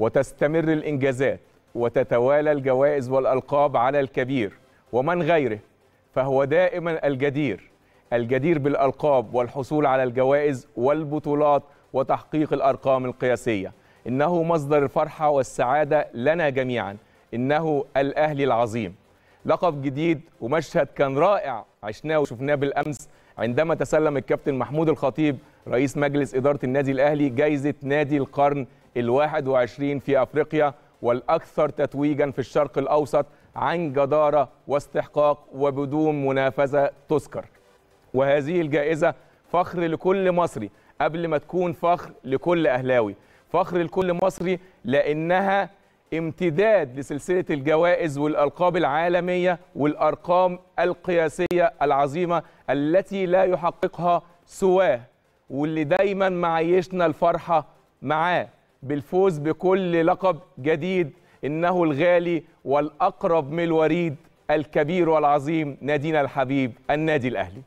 وتستمر الإنجازات وتتوالى الجوائز والألقاب على الكبير ومن غيره فهو دائما الجدير الجدير بالألقاب والحصول على الجوائز والبطولات وتحقيق الأرقام القياسية إنه مصدر الفرحة والسعادة لنا جميعا إنه الأهلي العظيم لقب جديد ومشهد كان رائع عشناه وشفناه بالأمس عندما تسلم الكابتن محمود الخطيب رئيس مجلس إدارة النادي الأهلي جايزة نادي القرن الواحد وعشرين في أفريقيا والأكثر تتويجا في الشرق الأوسط عن جدارة واستحقاق وبدون منافسة تذكر وهذه الجائزة فخر لكل مصري قبل ما تكون فخر لكل أهلاوي فخر لكل مصري لأنها امتداد لسلسلة الجوائز والألقاب العالمية والأرقام القياسية العظيمة التي لا يحققها سواه واللي دايما معيشنا الفرحة معاه بالفوز بكل لقب جديد إنه الغالي والأقرب من الوريد الكبير والعظيم نادينا الحبيب النادي الأهلي